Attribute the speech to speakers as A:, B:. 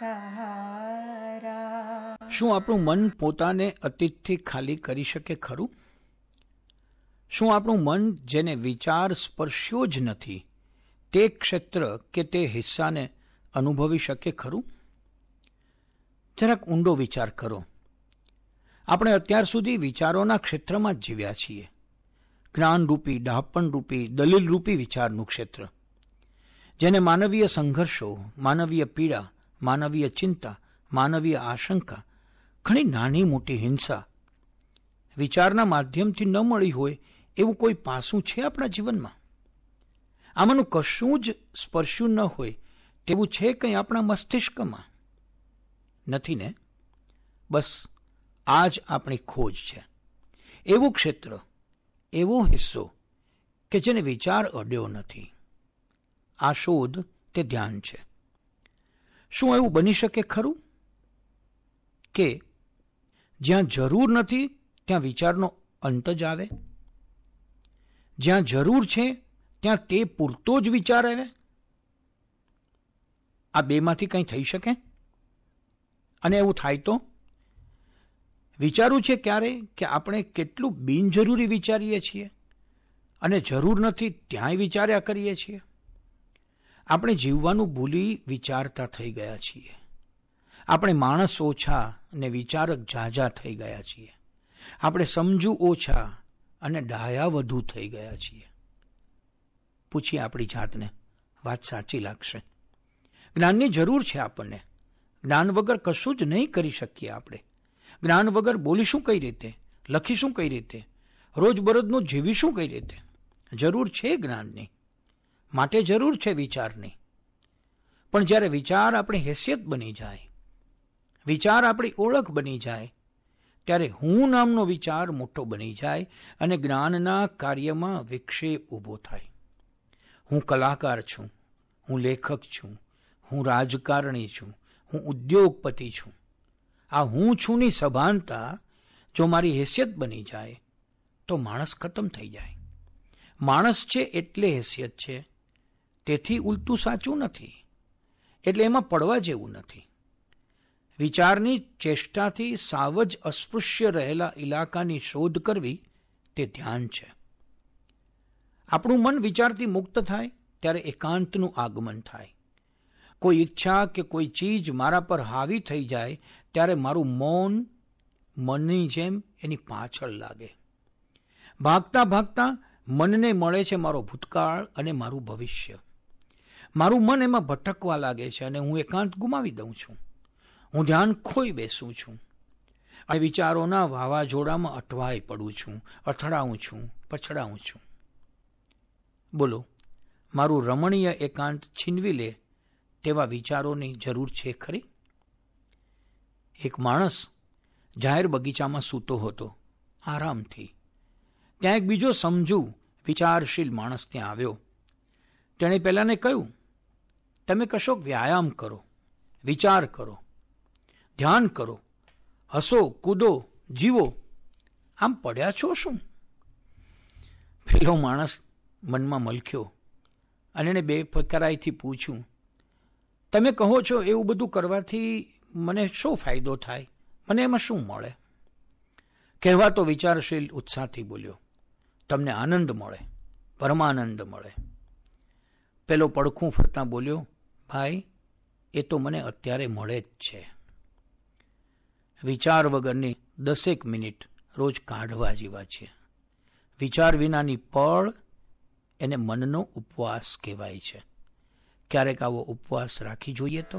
A: સહારા
B: શું આપણું મન પોતાને અતીતથી ખાલી કરી શકે ખરું શું આપણું મન જેને વિચાર સ્પર્શ્યો જ નથી તે ક્ષેત્ર કે તે હિસ્સાને અનુભવી શકે ખરું જરાક ઊંડો વિચાર કરો આપણે અત્યાર સુધી વિચારોના ક્ષેત્રમાં જ જીવ્યા છીએ જ્ઞાનરૂપી રૂપી દલીલરૂપી વિચારનું ક્ષેત્ર જેને માનવીય સંઘર્ષો માનવીય પીડા માનવીય ચિંતા માનવીય આશંકા ઘણી નાની મોટી હિંસા વિચારના માધ્યમથી ન મળી હોય એવું કોઈ પાસું છે આપણા જીવનમાં આમાંનું કશું જ સ્પર્શ્યું ન હોય તેવું છે કંઈ આપણા મસ્તિષ્કમાં નથી ને બસ આ જ આપણી ખોજ છે એવું ક્ષેત્ર એવો હિસ્સો કે જેને વિચાર અડ્યો નથી આ શોધ તે ધ્યાન છે શું એવું બની શકે ખરું કે જ્યાં જરૂર નથી ત્યાં વિચારનો અંત જ આવે જ્યાં જરૂર છે ત્યાં તે પૂરતો જ વિચાર આવે આ બેમાંથી કંઈ થઈ શકે અને એવું થાય તો વિચારું છે ક્યારે કે આપણે કેટલું બિનજરૂરી વિચારીએ છીએ અને જરૂર નથી ત્યાંય વિચાર્યા કરીએ છીએ આપણે જીવવાનું ભૂલી વિચારતા થઈ ગયા છીએ આપણે માણસ ઓછા અને વિચારક ઝાઝા થઈ ગયા છીએ આપણે સમજુ ઓછા અને ડાયા વધુ થઈ ગયા છીએ પૂછીએ આપણી જાતને વાત સાચી લાગશે જ્ઞાનની જરૂર છે આપણને જ્ઞાન વગર કશું જ નહીં કરી શકીએ આપણે જ્ઞાન વગર બોલીશું કઈ રીતે લખીશું કઈ રીતે રોજબરોજનું જીવીશું કઈ રીતે જરૂર છે જ્ઞાનની માટે જરૂર છે વિચારની પણ જ્યારે વિચાર આપણી હેસિયત બની જાય વિચાર આપણી ઓળખ બની જાય ત્યારે હું નામનો વિચાર મોટો બની જાય અને જ્ઞાનના કાર્યમાં વિક્ષેપ ઊભો થાય હું કલાકાર છું હું લેખક છું હું રાજકારણી છું હું ઉદ્યોગપતિ છું આ હું છુંની સભાનતા જો મારી હેસિયત બની જાય તો માણસ ખતમ થઈ જાય માણસ છે એટલે હેસિયત છે તેથી ઉલટું સાચું નથી એટલે એમાં પડવા જેવું નથી વિચારની ચેષ્ટાથી સાવ જ અસ્પૃશ્ય રહેલા ઇલાકાની શોધ કરવી તે ધ્યાન છે આપણું મન વિચારથી મુક્ત થાય ત્યારે એકાંતનું આગમન થાય કોઈ ઈચ્છા કે કોઈ ચીજ મારા પર હાવી થઈ જાય ત્યારે મારું મૌન મનની જેમ એની પાછળ લાગે ભાગતા ભાગતા મનને મળે છે મારો ભૂતકાળ અને મારું ભવિષ્ય મારું મન એમાં ભટકવા લાગે છે અને હું એકાંત ગુમાવી દઉં છું હું ધ્યાન ખોઈ બેસું છું આ વિચારોના વાવાઝોડામાં અટવાઈ પડું છું અથડાઉં છું પછડાઉં છું બોલો મારું રમણીય એકાંત છીનવી લે તેવા વિચારોની જરૂર છે ખરી એક માણસ જાહેર બગીચામાં સૂતો હતો આરામથી ત્યાં એક બીજો સમજુ વિચારશીલ માણસ ત્યાં આવ્યો તેણે પહેલાંને કહ્યું તમે કશોક વ્યાયામ કરો વિચાર કરો ધ્યાન કરો હસો કૂદો જીવો આમ પડ્યા છો શું પેલો માણસ મનમાં મલખ્યો અને એને બે બેફકરાઈથી પૂછ્યું તમે કહો છો એવું બધું કરવાથી મને શું ફાયદો થાય મને એમાં શું મળે કહેવાતો વિચારશીલ ઉત્સાહથી બોલ્યો તમને આનંદ મળે પરમાનંદ મળે પેલો પડખું ફરતા બોલ્યો ભાઈ એ તો મને અત્યારે મળે જ છે વિચાર વગરની દસેક મિનિટ રોજ કાઢવા જેવા છે વિચાર વિનાની પળ એને મનનો ઉપવાસ કહેવાય છે ક્યારેક આવો ઉપવાસ રાખી જોઈએ તો